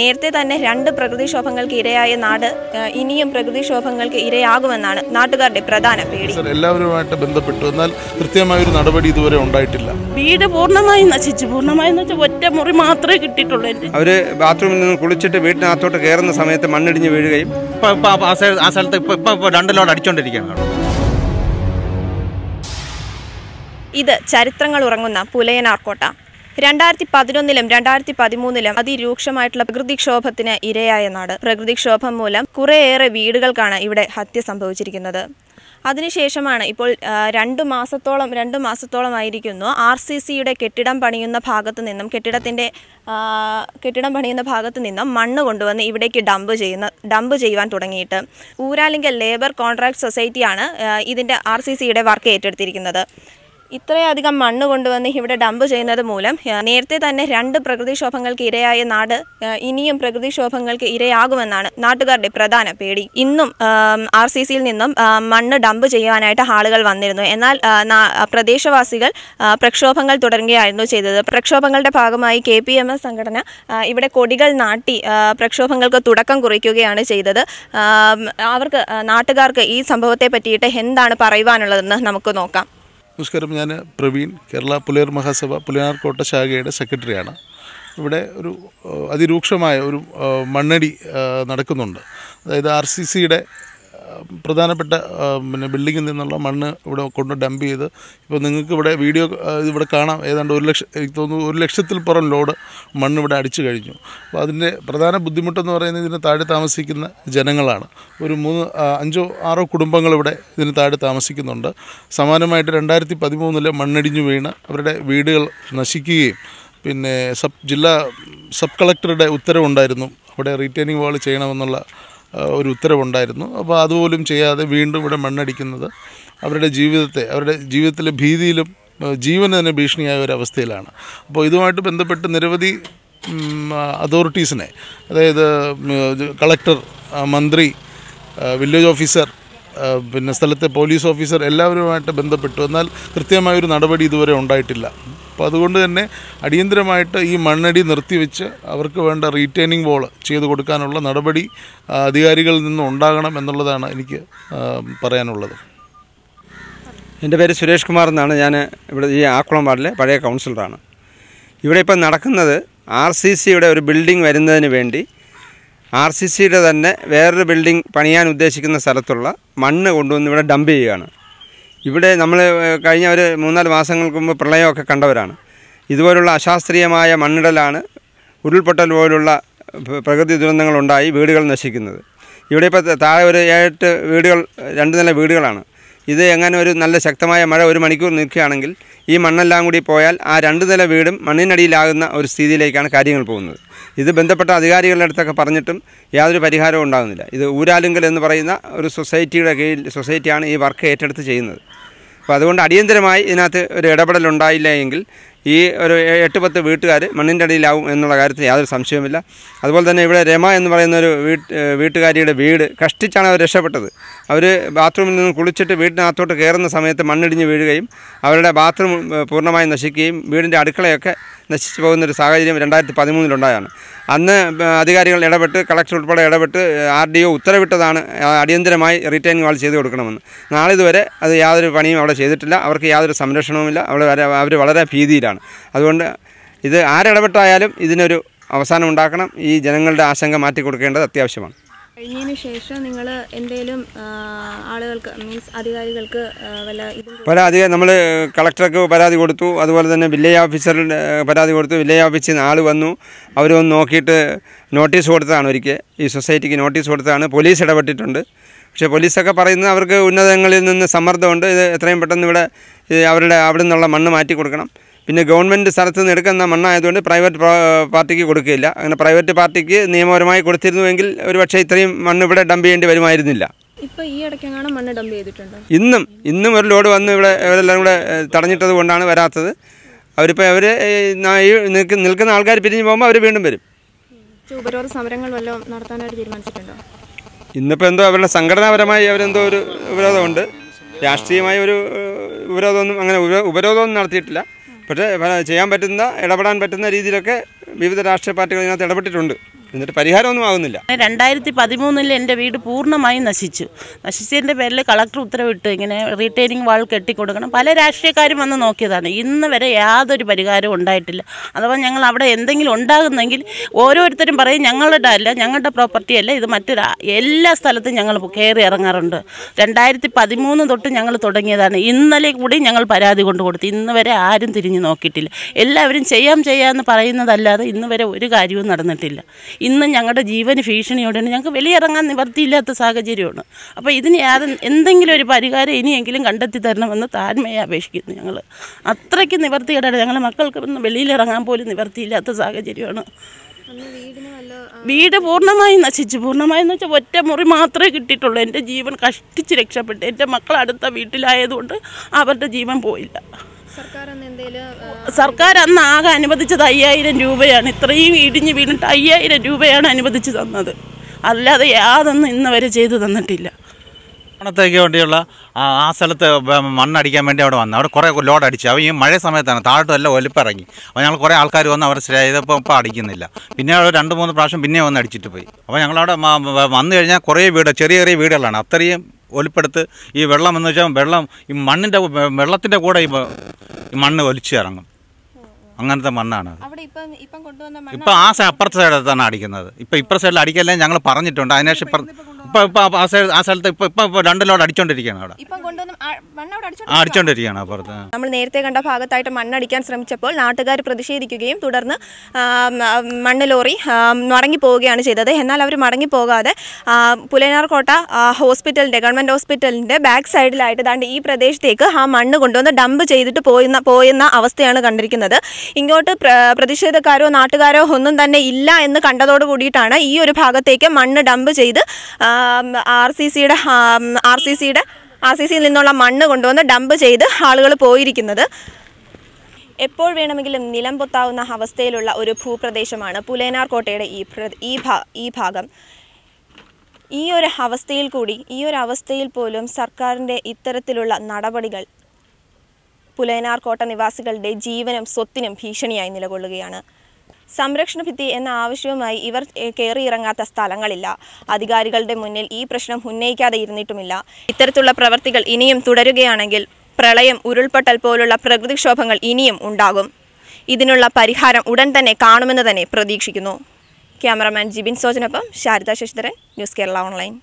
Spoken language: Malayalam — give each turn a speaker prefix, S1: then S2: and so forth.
S1: നേരത്തെ തന്നെ രണ്ട് പ്രകൃതിക്ഷോഭങ്ങൾക്ക് ഇരയായ നാട് ഇനിയും പ്രകൃതിക്ഷോഭങ്ങൾക്ക് ഇരയാകുമെന്നാണ് നാട്ടുകാരുടെ പ്രധാന പേടി
S2: എല്ലാവരുമായിട്ട് ബന്ധപ്പെട്ടു എന്നാൽ കൃത്യമായ ഒരു നടപടി ഇതുവരെ ഉണ്ടായിട്ടില്ല
S3: വീട് പൂർണ്ണമായി നശിച്ചു പൂർണ്ണമായി ഒറ്റ മുറി മാത്രമേ കിട്ടിയിട്ടുള്ളൂ അവര്
S4: ബാത്റൂമിൽ നിന്ന് കുളിച്ചിട്ട് വീട്ടിനകത്തോട്ട് കയറുന്ന സമയത്ത് മണ്ണിടിഞ്ഞ് വീഴുകയും ആ സ്ഥലത്ത് ഇപ്പൊ ഇപ്പൊ രണ്ട് ലോഡ് അടിച്ചോണ്ടിരിക്കുകയാണ്
S1: ഇത് ചരിത്രങ്ങൾ ഉറങ്ങുന്ന പുലയനാർക്കോട്ട രണ്ടായിരത്തി പതിനൊന്നിലും രണ്ടായിരത്തി പതിമൂന്നിലും അതിരൂക്ഷമായിട്ടുള്ള പ്രകൃതിക്ഷോഭത്തിന് ഇരയായ നാട് പ്രകൃതിക്ഷോഭം മൂലം കുറേയേറെ വീടുകൾക്കാണ് ഇവിടെ ഹത്യ സംഭവിച്ചിരിക്കുന്നത് അതിനുശേഷമാണ് ഇപ്പോൾ രണ്ട് മാസത്തോളം രണ്ട് മാസത്തോളമായിരിക്കുന്നു ആർ സി സിയുടെ കെട്ടിടം പണിയുന്ന ഭാഗത്ത് നിന്നും കെട്ടിടത്തിൻ്റെ കെട്ടിടം പണിയുന്ന ഭാഗത്ത് നിന്നും മണ്ണ് കൊണ്ടുവന്ന് ഇവിടേക്ക് ഡംപ് ചെയ്യുന്ന ഡംപ് ചെയ്യുവാൻ തുടങ്ങിയിട്ട് ഊരാലിംഗ ലേബർ കോൺട്രാക്ട് സൊസൈറ്റിയാണ് ഇതിൻ്റെ ആർ സി സിയുടെ വർക്ക് ഏറ്റെടുത്തിരിക്കുന്നത് ഇത്രയധികം മണ്ണ് കൊണ്ടുവന്ന് ഇവിടെ ഡംപ് ചെയ്യുന്നത് മൂലം നേരത്തെ തന്നെ രണ്ട് പ്രകൃതിക്ഷോഭങ്ങൾക്ക് ഇരയായ നാട് ഇനിയും പ്രകൃതിക്ഷോഭങ്ങൾക്ക് ഇരയാകുമെന്നാണ് നാട്ടുകാരുടെ പ്രധാന പേടി ഇന്നും ആർ സി സിയിൽ നിന്നും മണ്ണ് ഡംപ് ചെയ്യുവാനായിട്ട് ആളുകൾ വന്നിരുന്നു എന്നാൽ പ്രദേശവാസികൾ പ്രക്ഷോഭങ്ങൾ തുടരുകയായിരുന്നു ചെയ്തത് പ്രക്ഷോഭങ്ങളുടെ ഭാഗമായി കെ പി എം എസ് സംഘടന ഇവിടെ കൊടികൾ നാട്ടി പ്രക്ഷോഭങ്ങൾക്ക് തുടക്കം കുറിക്കുകയാണ് ചെയ്തത് അവർക്ക് നാട്ടുകാർക്ക് ഈ സംഭവത്തെ പറ്റിയിട്ട് എന്താണ് പറയുവാനുള്ളതെന്ന് നമുക്ക് നോക്കാം
S2: നമസ്കാരം ഞാൻ പ്രവീൺ കേരള പുലയർ മഹാസഭ പുലയനാർക്കോട്ട ശാഖയുടെ സെക്രട്ടറിയാണ് ഇവിടെ ഒരു അതിരൂക്ഷമായ ഒരു മണ്ണടി നടക്കുന്നുണ്ട് അതായത് ആർ സി സിയുടെ പ്രധാനപ്പെട്ട പിന്നെ ബിൽഡിങ്ങിൽ നിന്നുള്ള മണ്ണ് ഇവിടെ കൊണ്ട് ഡംപ് ചെയ്ത് ഇപ്പോൾ നിങ്ങൾക്ക് ഇവിടെ വീഡിയോ ഇവിടെ കാണാം ഏതാണ്ട് ഒരു ലക്ഷം എനിക്ക് തോന്നുന്നു ഒരു ലക്ഷത്തിൽ പുറം ലോഡ് മണ്ണ് ഇവിടെ അടിച്ചു കഴിഞ്ഞു അപ്പോൾ അതിൻ്റെ പ്രധാന ബുദ്ധിമുട്ടെന്ന് പറയുന്നത് ഇതിന് താഴെ താമസിക്കുന്ന ജനങ്ങളാണ് ഒരു മൂന്ന് അഞ്ചോ ആറോ കുടുംബങ്ങൾ ഇവിടെ ഇതിന് താഴെ താമസിക്കുന്നുണ്ട് സമാനമായിട്ട് രണ്ടായിരത്തി പതിമൂന്നിലെ മണ്ണിടിഞ്ഞു വീണ് അവരുടെ വീടുകൾ നശിക്കുകയും പിന്നെ സബ് ജില്ലാ സബ് കളക്ടറുടെ ഉത്തരവുണ്ടായിരുന്നു അവിടെ റീറ്റെയിനിങ് വാൾ ചെയ്യണമെന്നുള്ള ഒരു ഉത്തരവുണ്ടായിരുന്നു അപ്പോൾ അതുപോലും ചെയ്യാതെ വീണ്ടും ഇവിടെ മണ്ണടിക്കുന്നത് അവരുടെ ജീവിതത്തെ അവരുടെ ജീവിതത്തിലെ ഭീതിയിലും ജീവന് തന്നെ ഭീഷണിയായ ഒരവസ്ഥയിലാണ് അപ്പോൾ ഇതുമായിട്ട് ബന്ധപ്പെട്ട് നിരവധി അതോറിറ്റീസിനെ അതായത് കളക്ടർ മന്ത്രി വില്ലേജ് ഓഫീസർ പിന്നെ സ്ഥലത്തെ പോലീസ് ഓഫീസർ എല്ലാവരുമായിട്ട് ബന്ധപ്പെട്ടു എന്നാൽ കൃത്യമായൊരു നടപടി ഇതുവരെ ഉണ്ടായിട്ടില്ല അപ്പോൾ അതുകൊണ്ട് തന്നെ അടിയന്തരമായിട്ട് ഈ മണ്ണടി നിർത്തിവെച്ച് അവർക്ക് വേണ്ട റീറ്റൈനിങ് വോൾ ചെയ്തു കൊടുക്കാനുള്ള നടപടി അധികാരികളിൽ നിന്നും ഉണ്ടാകണം എന്നുള്ളതാണ് എനിക്ക് പറയാനുള്ളത് എൻ്റെ പേര് സുരേഷ് കുമാർ എന്നാണ് ഞാൻ ഇവിടെ ഈ ആക്കുളം
S4: വാർഡിലെ പഴയ കൗൺസിലറാണ് ഇവിടെ ഇപ്പം നടക്കുന്നത് ആർ സി സിയുടെ ഒരു ബിൽഡിംഗ് വരുന്നതിന് വേണ്ടി ആർ സി സിയുടെ തന്നെ വേറൊരു ബിൽഡിംഗ് പണിയാൻ ഉദ്ദേശിക്കുന്ന സ്ഥലത്തുള്ള മണ്ണ് കൊണ്ടുവന്ന് ഇവിടെ ഡംപ് ചെയ്യുകയാണ് ഇവിടെ നമ്മൾ കഴിഞ്ഞ ഒരു മൂന്നാല് മാസങ്ങൾക്ക് മുമ്പ് പ്രളയമൊക്കെ കണ്ടവരാണ് ഇതുപോലുള്ള അശാസ്ത്രീയമായ മണ്ണിടലാണ് ഉരുൾപൊട്ടൽ പോലുള്ള പ്രകൃതി ദുരന്തങ്ങളുണ്ടായി വീടുകൾ നശിക്കുന്നത് ഇവിടെ ഇപ്പോൾ താഴെ ഒരു ഏഴെട്ട് വീടുകൾ രണ്ട് നില വീടുകളാണ് ഇത് എങ്ങനെ ഒരു നല്ല ശക്തമായ മഴ ഒരു മണിക്കൂർ നിൽക്കുകയാണെങ്കിൽ ഈ മണ്ണെല്ലാം കൂടി പോയാൽ ആ രണ്ട് നില വീടും മണ്ണിനടിയിലാകുന്ന ഒരു സ്ഥിതിയിലേക്കാണ് കാര്യങ്ങൾ പോകുന്നത് ഇത് ബന്ധപ്പെട്ട അധികാരികളുടെ അടുത്തൊക്കെ പറഞ്ഞിട്ടും യാതൊരു പരിഹാരവും ഉണ്ടാകുന്നില്ല ഇത് ഊരാലുങ്കൽ എന്ന് പറയുന്ന ഒരു സൊസൈറ്റിയുടെ കീഴിൽ സൊസൈറ്റിയാണ് ഈ വർക്ക് ഏറ്റെടുത്ത് ചെയ്യുന്നത് അപ്പോൾ അതുകൊണ്ട് അടിയന്തരമായി ഇതിനകത്ത് ഒരു ഇടപെടൽ ഉണ്ടായില്ല എങ്കിൽ ഈ ഒരു എട്ട് പത്ത് വീട്ടുകാർ മണ്ണിൻ്റെ അടിയിലാവും എന്നുള്ള കാര്യത്തിൽ യാതൊരു സംശയവുമില്ല അതുപോലെ തന്നെ ഇവിടെ രമ എന്ന് പറയുന്ന ഒരു വീട്ട് വീട്ടുകാരിയുടെ വീട് കഷ്ടിച്ചാണ് അവർ രക്ഷപ്പെട്ടത് അവർ ബാത്റൂമിൽ നിന്ന് കുളിച്ചിട്ട് വീട്ടിനകത്തോട്ട് കയറുന്ന സമയത്ത് മണ്ണിടിഞ്ഞ് വീഴുകയും അവരുടെ ബാത്റൂം പൂർണ്ണമായി നശിക്കുകയും വീടിൻ്റെ അടുക്കളയൊക്കെ നശിച്ചു പോകുന്നൊരു ഒരു സാഹചര്യം രണ്ടായിരത്തി പതിമൂന്നിലുണ്ടായാണ് അന്ന് അധികാരികൾ ഇടപെട്ട് കളക്ടർ ഉൾപ്പെടെ ഇടപെട്ട് ആർ ഡി ഒ ഉത്തരവിട്ടതാണ് അടിയന്തരമായി റിട്ടേണിംഗ് വാൾ ചെയ്തു കൊടുക്കണമെന്ന് നാളിതുവരെ അത് യാതൊരു പണിയും അവിടെ ചെയ്തിട്ടില്ല അവർക്ക് യാതൊരു സംരക്ഷണവുമില്ല അവിടെ വരെ അവർ വളരെ ഭീതിയിലാണ് അതുകൊണ്ട് ഇത് ആരിടപെട്ടായാലും ഇതിനൊരു അവസാനം ഉണ്ടാക്കണം ഈ ജനങ്ങളുടെ ആശങ്ക മാറ്റി കൊടുക്കേണ്ടത് അത്യാവശ്യമാണ്
S1: കഴിഞ്ഞതിന് ശേഷം നിങ്ങൾ എന്തേലും ആളുകൾക്ക് മീൻസ് അധികാരികൾക്ക്
S4: പരാതി നമ്മൾ കളക്ടർക്ക് പരാതി കൊടുത്തു അതുപോലെ തന്നെ വില്ലേജ് ഓഫീസറിന് പരാതി കൊടുത്തു വില്ലേജ് ഓഫീസിൽ നിന്ന് ആൾ വന്നു അവരൊന്ന് നോക്കിയിട്ട് നോട്ടീസ് കൊടുത്തതാണ് ഒരിക്കൽ ഈ സൊസൈറ്റിക്ക് നോട്ടീസ് കൊടുത്തതാണ് പോലീസ് ഇടപെട്ടിട്ടുണ്ട് പക്ഷേ പോലീസൊക്കെ പറയുന്നത് അവർക്ക് ഉന്നതങ്ങളിൽ നിന്ന് സമ്മർദ്ദമുണ്ട് ഇത് എത്രയും പെട്ടെന്ന് ഇവിടെ അവരുടെ അവിടെ നിന്നുള്ള മണ്ണ് മാറ്റി കൊടുക്കണം പിന്നെ ഗവൺമെൻറ് സ്ഥലത്ത് നിന്ന് എടുക്കുന്ന മണ്ണായതുകൊണ്ട് പ്രൈവറ്റ് പാർട്ടിക്ക് കൊടുക്കുകയില്ല അങ്ങനെ പ്രൈവറ്റ് പാർട്ടിക്ക് നിയമപരമായി കൊടുത്തിരുന്നുവെങ്കിൽ ഒരുപക്ഷെ ഇത്രയും മണ്ണ് ഇവിടെ ഡംപ് ചെയ്യേണ്ടി വരുമായിരുന്നില്ല ഇന്നും ഇന്നും ഒരു ലോഡ് വന്ന് ഇവിടെ ഇവരെല്ലാം കൂടെ തടഞ്ഞിട്ടത് കൊണ്ടാണ് വരാത്തത് അവരിപ്പോൾ അവർ നിൽക്കുന്ന ആൾക്കാർ പിരിഞ്ഞു പോകുമ്പോൾ അവർ വീണ്ടും വരും
S1: ഉപരോധ സമരങ്ങൾ വല്ലതും നടത്താനായിട്ട് തീരുമാനിച്ചിട്ടുണ്ടോ
S4: ഇന്നിപ്പോൾ എന്തോ അവരുടെ സംഘടനാപരമായി അവരെന്തോ ഒരു ഉപരോധമുണ്ട് രാഷ്ട്രീയമായ ഒരു ഉപരോധമൊന്നും അങ്ങനെ ഉപരോധമൊന്നും നടത്തിയിട്ടില്ല പക്ഷേ ചെയ്യാൻ പറ്റുന്ന ഇടപെടാൻ പറ്റുന്ന രീതിയിലൊക്കെ വിവിധ രാഷ്ട്രീയ പാർട്ടികൾ ഇതിനകത്ത് ഇടപെട്ടിട്ടുണ്ട് എന്നിട്ട് പരിഹാരമൊന്നും ആകുന്നില്ല
S3: രണ്ടായിരത്തി പതിമൂന്നിൽ എൻ്റെ വീട് പൂർണ്ണമായി നശിച്ചു നശിച്ചതിൻ്റെ പേരിൽ കളക്ടർ ഉത്തരവിട്ട് ഇങ്ങനെ റീറ്റെയിനിങ് വാൾ കെട്ടിക്കൊടുക്കണം പല രാഷ്ട്രീയക്കാരും വന്ന് നോക്കിയതാണ് ഇന്ന് വരെ യാതൊരു പരിഹാരവും ഉണ്ടായിട്ടില്ല അഥവാ ഞങ്ങൾ അവിടെ എന്തെങ്കിലും ഉണ്ടാകുന്നെങ്കിൽ ഓരോരുത്തരും പറയും ഞങ്ങളുടെ അല്ല ഞങ്ങളുടെ പ്രോപ്പർട്ടി അല്ല ഇത് മറ്റൊരു എല്ലാ സ്ഥലത്തും ഞങ്ങൾ കയറി ഇറങ്ങാറുണ്ട് രണ്ടായിരത്തി പതിമൂന്ന് തൊട്ട് ഞങ്ങൾ തുടങ്ങിയതാണ് ഇന്നലെ കൂടി ഞങ്ങൾ പരാതി കൊണ്ടു കൊടുത്തു ഇന്ന് വരെ ആരും തിരിഞ്ഞു നോക്കിയിട്ടില്ല എല്ലാവരും ചെയ്യാം ചെയ്യാമെന്ന് പറയുന്നതല്ലാതെ ഇന്ന് വരെ ഒരു കാര്യവും നടന്നിട്ടില്ല ഇന്ന് ഞങ്ങളുടെ ജീവന് ഭീഷണിയോടെയാണ് ഞങ്ങൾക്ക് വെളിയിറങ്ങാൻ നിവർത്തിയില്ലാത്ത സാഹചര്യമാണ് അപ്പോൾ ഇതിന് എന്തെങ്കിലും ഒരു പരിഹാരം ഇനിയെങ്കിലും കണ്ടെത്തി തരണമെന്ന് താൻമയെ അപേക്ഷിക്കുന്നു ഞങ്ങൾ അത്രയ്ക്ക് നിവർത്തികേടാണ് ഞങ്ങളുടെ മക്കൾക്ക് ഒന്ന് വെളിയിലിറങ്ങാൻ പോലും നിവർത്തിയില്ലാത്ത സാഹചര്യമാണ് വീട് പൂർണ്ണമായി നശിച്ചു പൂർണ്ണമായി എന്ന് വെച്ചാൽ ഒറ്റ മുറി മാത്രമേ കിട്ടിയിട്ടുള്ളൂ എൻ്റെ ജീവൻ കഷ്ടിച്ച് രക്ഷപ്പെട്ടു എൻ്റെ മക്കൾ അടുത്ത വീട്ടിലായതുകൊണ്ട് അവരുടെ ജീവൻ പോയില്ല സർക്കാർ അന്ന് ആകെ അനുവദിച്ചത് അയ്യായിരം രൂപയാണ് ഇത്രയും ഇടിഞ്ഞ് വീണിട്ട് അയ്യായിരം രൂപയാണ് അനുവദിച്ച് തന്നത് അല്ലാതെ യാതൊന്നും ഇന്ന് വരെ ചെയ്തു തന്നിട്ടില്ല
S4: പണത്തേക്ക് വേണ്ടിയുള്ള ആ സ്ഥലത്ത് മണ്ണടിക്കാൻ വേണ്ടി അവിടെ വന്നു അവിടെ കുറേ ലോഡ് അടിച്ചു അവ ഈ മഴ സമയത്താണ് താഴോട്ട് എല്ലാം ഒലിപ്പിറങ്ങി അപ്പോൾ ഞങ്ങൾ കുറേ ആൾക്കാർ വന്ന് അവർ ചെയ്തപ്പോൾ ഇപ്പോൾ അടിക്കുന്നില്ല പിന്നെ അവിടെ രണ്ട് മൂന്ന് പ്രാവശ്യം പിന്നെ വന്ന് അടിച്ചിട്ട് പോയി അപ്പോൾ ഞങ്ങളവിടെ വന്നു കഴിഞ്ഞാൽ കുറേ വീട് ചെറിയ ചെറിയ വീടുകളാണ് അത്രയും ഒലിപ്പെടുത്ത് ഈ വെള്ളം എന്ന് വെച്ചാൽ വെള്ളം ഈ മണ്ണിൻ്റെ വെള്ളത്തിൻ്റെ കൂടെ ഈ മണ്ണ് ഒലിച്ചു ഇറങ്ങും അങ്ങനത്തെ മണ്ണാണ് ഇപ്പം ആ അപ്പുറത്തെ സൈഡിൽ അടിക്കുന്നത് ഇപ്പം ഇപ്പുറത്തെ സൈഡിൽ അടിക്കല്ലേ ഞങ്ങൾ പറഞ്ഞിട്ടുണ്ട് അതിനേഷം ഇപ്പുറം ഇപ്പം ഇപ്പം ആ സ്ഥലത്ത് ആ സ്ഥലത്ത് ഇപ്പം ഇപ്പം രണ്ട് ലോഡ് അടിച്ചോണ്ടിരിക്കുകയാണ് അവിടെ ഇപ്പം അടിച്ചോണ്ടിരിക്കുകയാണ് അപ്പുറത്ത്
S1: നമ്മൾ നേരത്തെ കണ്ട ഭാഗത്തായിട്ട് മണ്ണടിക്കാൻ ശ്രമിച്ചപ്പോൾ നാട്ടുകാർ പ്രതിഷേധിക്കുകയും തുടർന്ന് മണ്ണ് ലോറി മടങ്ങി പോവുകയാണ് ചെയ്തത് എന്നാൽ അവർ മടങ്ങി പോകാതെ ആ, പുലയനാർകോട്ട ഹോസ്പിറ്റലിന്റെ ഗവൺമെന്റ് ഹോസ്പിറ്റലിന്റെ ബാക്ക് സൈഡിലായിട്ട് ദാണ്ട് ഈ പ്രദേശത്തേക്ക് ആ മണ്ണ് കൊണ്ടുവന്ന് ഡംപ് ചെയ്തിട്ട് പോയുന്ന പോയുന്ന അവസ്ഥയാണ് കണ്ടിരിക്കുന്നത് ഇങ്ങോട്ട് പ്രതിഷേധക്കാരോ നാട്ടുകാരോ ഒന്നും തന്നെ ഇല്ല എന്ന് കണ്ടതോട് കൂടിയിട്ടാണ് ഈ ഒരു ഭാഗത്തേക്ക് മണ്ണ് ഡംപ് ചെയ്ത് ആർ സി സിയുടെ ആർ സി സിയുടെ ആർ സി സിയിൽ നിന്നുള്ള മണ്ണ് കൊണ്ടുവന്ന് ഡംപ് ചെയ്ത് ആളുകൾ പോയിരിക്കുന്നത് എപ്പോൾ വേണമെങ്കിലും നിലം പൊത്താവുന്ന അവസ്ഥയിലുള്ള ഒരു ഭൂപ്രദേശമാണ് പുലേനാർ കോട്ടയുടെ ഈ ഈ ഈ ഭാഗം ഈ ഒരു അവസ്ഥയിൽ കൂടി ഈ ഒരു അവസ്ഥയിൽ പോലും സർക്കാരിൻ്റെ ഇത്തരത്തിലുള്ള നടപടികൾ പുലേനാർ കോട്ട നിവാസികളുടെ ജീവനും സ്വത്തിനും ഭീഷണിയായി നിലകൊള്ളുകയാണ് സംരക്ഷണ ഭിത്തി എന്ന ആവശ്യവുമായി ഇവർ കയറിയിറങ്ങാത്ത സ്ഥലങ്ങളില്ല അധികാരികളുടെ മുന്നിൽ ഈ പ്രശ്നം ഉന്നയിക്കാതെ ഇരുന്നിട്ടുമില്ല ഇത്തരത്തിലുള്ള പ്രവർത്തികൾ ഇനിയും തുടരുകയാണെങ്കിൽ പ്രളയം ഉരുൾപൊട്ടൽ പോലുള്ള പ്രകൃതിക്ഷോഭങ്ങൾ ഇനിയും ഉണ്ടാകും ഇതിനുള്ള പരിഹാരം ഉടൻ തന്നെ കാണുമെന്ന് തന്നെ പ്രതീക്ഷിക്കുന്നു ക്യാമറമാൻ ജിബിൻ സോജനൊപ്പം ശാരദ ശശിധരൻ ന്യൂസ് കേരള ഓൺലൈൻ